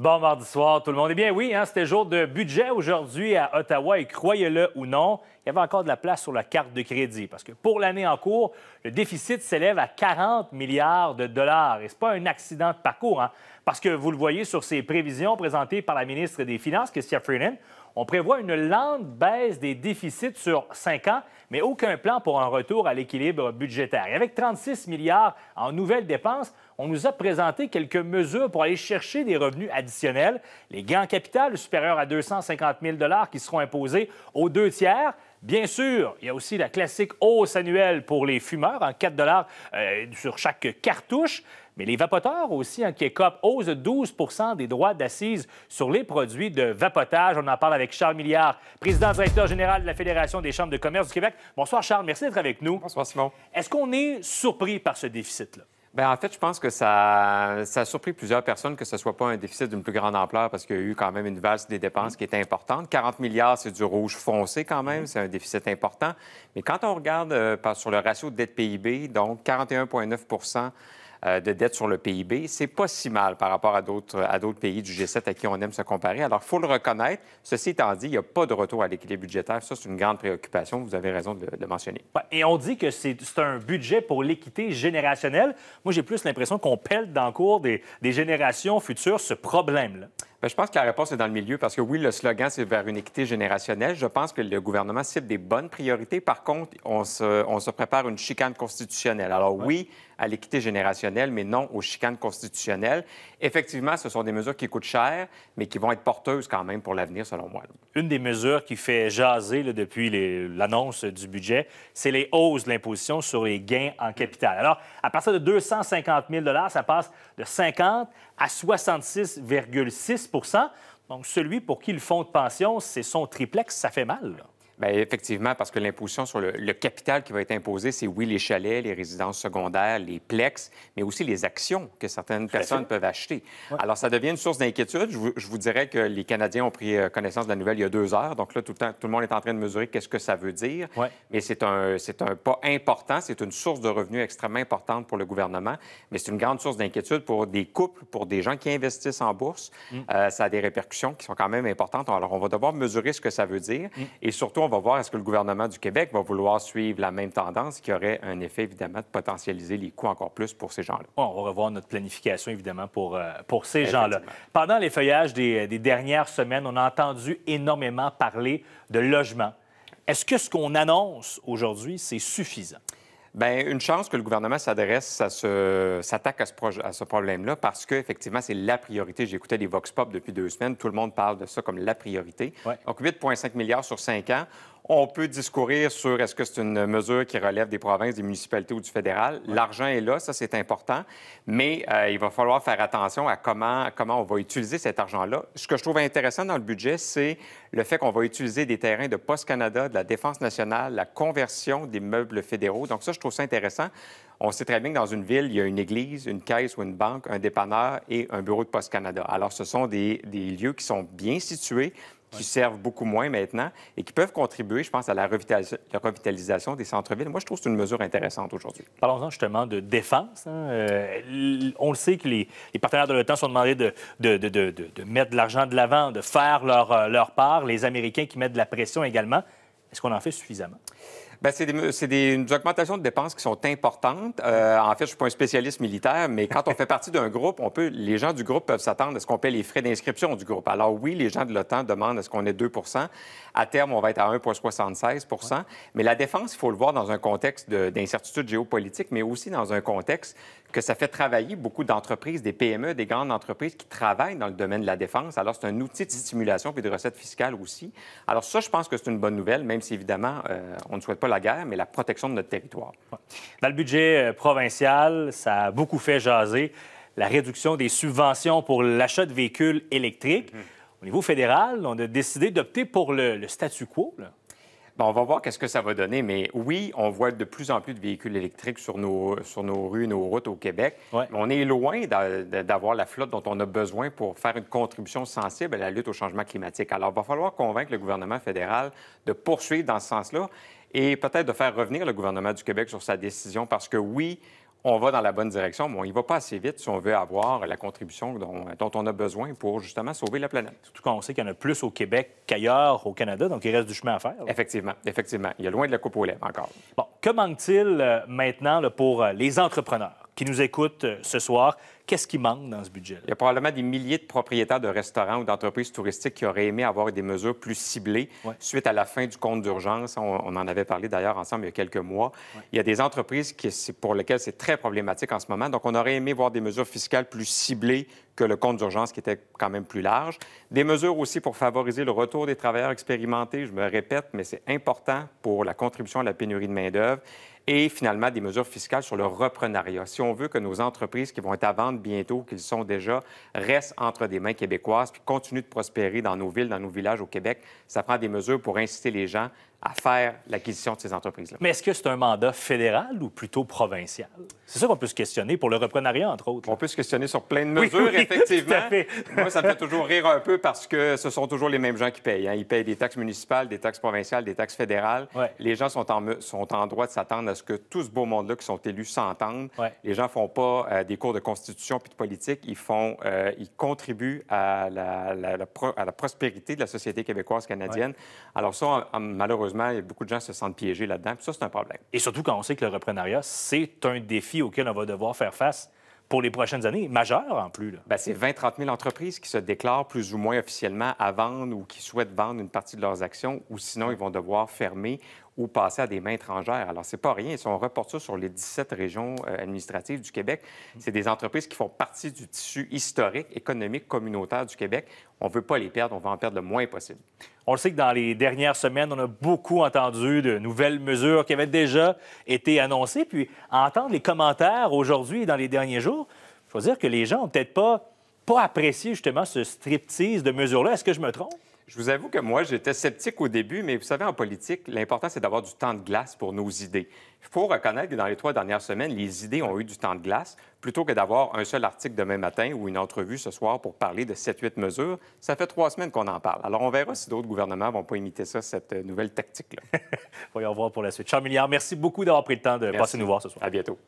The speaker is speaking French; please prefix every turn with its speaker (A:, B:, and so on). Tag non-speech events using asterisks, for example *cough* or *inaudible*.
A: Bon mardi soir, tout le monde. est eh bien oui, hein, c'était jour de budget aujourd'hui à Ottawa et croyez-le ou non, il y avait encore de la place sur la carte de crédit parce que pour l'année en cours, le déficit s'élève à 40 milliards de dollars. Et ce n'est pas un accident de parcours, hein, parce que vous le voyez sur ces prévisions présentées par la ministre des Finances, Chrystia Freeland, on prévoit une lente baisse des déficits sur cinq ans, mais aucun plan pour un retour à l'équilibre budgétaire. Et avec 36 milliards en nouvelles dépenses, on nous a présenté quelques mesures pour aller chercher des revenus additionnels. Les gains en capital supérieurs à 250 000 qui seront imposés aux deux tiers. Bien sûr, il y a aussi la classique hausse annuelle pour les fumeurs, en hein, 4 euh, sur chaque cartouche. Mais les vapoteurs aussi, en hein, qui écopent, hausse 12 des droits d'assises sur les produits de vapotage. On en parle avec Charles Milliard, président directeur général de la Fédération des chambres de commerce du Québec. Bonsoir Charles, merci d'être avec nous. Bonsoir Simon. Est-ce qu'on est surpris
B: par ce déficit-là? Ben, en fait, je pense que ça, a surpris plusieurs personnes que ce ne soit pas un déficit d'une plus grande ampleur parce qu'il y a eu quand même une valse des dépenses mm. qui est importante. 40 milliards, c'est du rouge foncé quand même, mm. c'est un déficit important. Mais quand on regarde euh, sur le ratio de dette PIB, donc 41,9 euh, de dette sur le PIB, c'est pas si mal par rapport à d'autres, pays du G7 à qui on aime se comparer. Alors, il faut le reconnaître. Ceci étant dit, il n'y a pas de retour à l'équilibre budgétaire. Ça, c'est une grande préoccupation. Vous avez raison de le mentionner.
A: et on dit que c'est, c'est un budget pour l'équité générationnelle. Moi, j'ai plus l'impression qu'on pèle dans le cours des, des générations futures ce
B: problème-là. Ben, je pense que la réponse est dans le milieu parce que oui, le slogan, c'est vers une équité générationnelle. Je pense que le gouvernement cite des bonnes priorités. Par contre, on se, on se prépare une chicane constitutionnelle. Alors oui, à l'équité générationnelle, mais non aux chicanes constitutionnelles. Effectivement, ce sont des mesures qui coûtent cher, mais qui vont être porteuses quand même pour l'avenir, selon moi. Une des mesures qui fait jaser
A: depuis l'annonce du budget, c'est les hausses de l'imposition sur les gains en capital. Alors, à partir de 250 000 ça passe de 50 à 66,6 Donc, celui pour qui le fonds de pension, c'est son triplex, ça fait mal.
B: Ben, effectivement, parce que l'imposition sur le, capital qui va être imposé, c'est oui les chalets, les résidences secondaires, les plex, mais aussi les actions que certaines personnes peuvent acheter. Alors, ça devient une source d'inquiétude. Je, vous dirais que les Canadiens ont pris euh, connaissance de la nouvelle il y a deux heures. Donc là, tout le, temps, tout le monde est en train de mesurer qu'est-ce que ça veut dire. Mais c'est un, c'est un pas important. C'est une source de revenus extrêmement importante pour le gouvernement. Mais c'est une grande source d'inquiétude pour des couples, pour des gens qui investissent en bourse. Mm. Euh, ça a des répercussions qui sont quand même importantes. Alors, on va devoir mesurer ce que ça veut dire. Mm. Et surtout, on on va voir est-ce que le gouvernement du Québec va vouloir suivre la même tendance qui aurait un effet, évidemment, de potentialiser les coûts encore plus pour ces gens-là.
A: On va revoir notre planification, évidemment, pour, euh, pour ces gens-là. Pendant les feuillages des, euh, des dernières semaines, on a entendu énormément parler de logement.
B: Est-ce que ce qu'on annonce aujourd'hui, c'est suffisant? Bien, une chance que le gouvernement s'adresse, s'attaque à ce, problème-là parce effectivement c'est la priorité. J'écoutais des Vox Pop depuis deux semaines. Tout le monde parle de ça comme la priorité. Donc, 8,5 milliards sur cinq ans. On peut discourir sur est-ce que c'est une mesure qui relève des provinces, des municipalités ou du fédéral. L'argent est là, ça c'est important, mais euh, il va falloir faire attention à comment, comment on va utiliser cet argent-là. Ce que je trouve intéressant dans le budget, c'est le fait qu'on va utiliser des terrains de Post Canada, de la Défense nationale, la conversion des meubles fédéraux. Donc ça, je trouve ça intéressant. On sait très bien que dans une ville, il y a une église, une caisse ou une banque, un dépanneur et un bureau de Poste Canada. Alors, ce sont des, des lieux qui sont bien situés, qui servent beaucoup moins maintenant et qui peuvent contribuer, je pense, à la, revitalisation des centres-villes. Moi, je trouve que c'est une mesure intéressante aujourd'hui.
A: Parlons-en justement de défense. Hein. Euh, on le sait que les, partenaires de l'OTAN sont demandés de, de, de mettre de l'argent de l'avant, de faire leur, euh, leur part. Les Américains qui mettent de la pression également. Est-ce qu'on en fait suffisamment?
B: Ben, c'est des, augmentations de dépenses qui sont importantes. Euh, en fait, je ne suis pas un spécialiste militaire, mais quand on fait partie d'un groupe, on peut, les gens du groupe peuvent s'attendre à ce qu'on paie les frais d'inscription du groupe. Alors oui, les gens de l'OTAN demandent à ce qu'on ait 2 À terme, on va être à 1,76 Mais la défense, il faut le voir dans un contexte d'incertitude géopolitique, mais aussi dans un contexte que ça fait travailler beaucoup d'entreprises, des PME, des grandes entreprises qui travaillent dans le domaine de la défense. Alors, c'est un outil de stimulation puis de recettes fiscales aussi. Alors ça, je pense que c'est une bonne nouvelle, même si, évidemment, euh, on ne souhaite pas la guerre, mais la protection de notre territoire. Dans le budget euh,
A: provincial, ça a beaucoup fait jaser la réduction des subventions pour l'achat de
B: véhicules électriques. Mhm. Au niveau fédéral, on a décidé d'opter pour le, statu quo. on va voir qu'est-ce que ça va donner, mais oui, on voit de plus en plus de véhicules électriques sur nos, sur nos rues, nos routes au Québec. on est loin d'avoir la flotte dont on a besoin pour faire une contribution sensible à la lutte au changement climatique. Alors, il va falloir convaincre le gouvernement fédéral de poursuivre dans ce sens-là et peut-être de faire revenir le gouvernement du Québec sur sa décision parce que oui, on va dans la bonne direction, mais on n'y va pas assez vite si on veut avoir la contribution dont, on a besoin pour justement sauver la planète. Surtout quand on sait qu'il y en a plus au Québec qu'ailleurs au Canada, donc il reste du chemin à faire. Effectivement, effectivement. Il y a loin de la coupe aux lèvres encore.
A: Bon, que manque-t-il euh, maintenant pour euh, les entrepreneurs qui nous écoutent euh, ce soir? qu'est-ce qui manque dans ce budget? -là?
B: Il y a probablement des milliers de propriétaires de restaurants ou d'entreprises touristiques qui auraient aimé avoir des mesures plus ciblées suite à la fin du compte d'urgence. On, en avait parlé d'ailleurs ensemble il y a quelques mois. Il y a des entreprises qui, pour lesquelles c'est très problématique en ce moment. Donc, on aurait aimé voir des mesures fiscales plus ciblées que le compte d'urgence qui était quand même plus large. Des mesures aussi pour favoriser le retour des travailleurs expérimentés, je me répète, mais c'est important pour la contribution à la pénurie de main-d'œuvre. Et finalement, des mesures fiscales sur le reprenariat. Si on veut que nos entreprises qui vont être à vendre bientôt, qu'ils sont déjà, restent entre des mains québécoises puis continuent de prospérer dans nos villes, dans nos villages au Québec. Ça prend des mesures pour inciter les gens à faire l'acquisition de ces entreprises-là.
A: Mais est-ce que c'est un mandat fédéral ou plutôt provincial? C'est ça qu'on peut se questionner pour le reprenariat, entre autres. On peut se questionner sur plein de mesures, *laughs* effectivement.
B: Moi, ça me fait toujours rire un peu parce que ce sont toujours les mêmes gens qui payent. Hein. Ils payent des taxes municipales, des taxes provinciales, des taxes fédérales. Les gens sont en, sont en droit de s'attendre à ce que tout ce beau monde-là qui sont élus s'entende. Les gens font pas euh, des cours de constitution puis de politique. Ils, font, euh, ils contribuent à la, à la prospérité de la société québécoise canadienne. Alors ça, malheureusement, malheureusement, beaucoup de gens se sentent piégés là-dedans. ça, c'est un problème.
A: Et surtout quand on sait que le reprenariat, c'est un défi
B: auquel on va devoir faire face pour les prochaines années, majeur en plus. Ben, c'est 20-30 000 entreprises qui se déclarent plus ou moins officiellement à vendre ou qui souhaitent vendre une partie de leurs actions, ou sinon ils vont devoir fermer ou passer à des mains étrangères. Alors, c'est pas rien. Si on reporte ça sur les 17 régions euh, administratives du Québec, c'est des entreprises qui font partie du tissu historique, économique, communautaire du Québec. On ne veut pas les perdre, on veut en perdre le moins possible. On le sait que dans les dernières semaines, on a
A: beaucoup entendu de nouvelles mesures qui avaient déjà été annoncées. Puis, entendre les commentaires aujourd'hui et dans les derniers jours, il faut dire que les gens n'ont peut-être pas, pas apprécié justement
B: ce striptease de mesures-là. Est-ce que je me trompe? Je vous avoue que moi, j'étais sceptique au début, mais vous savez, en politique, l'important, c'est d'avoir du temps de glace pour nos idées. Il faut reconnaître que dans les trois dernières semaines, les idées ont eu du temps de glace. Plutôt que d'avoir un seul article demain matin ou une entrevue ce soir pour parler de 7-8 mesures, ça fait trois semaines qu'on en parle. Alors, on verra si d'autres gouvernements vont pas imiter ça, cette euh, nouvelle tactique-là. *laughs* Voyons voir pour la suite. Charles Milliard, merci beaucoup d'avoir pris le temps de passer nous voir ce soir. À bientôt.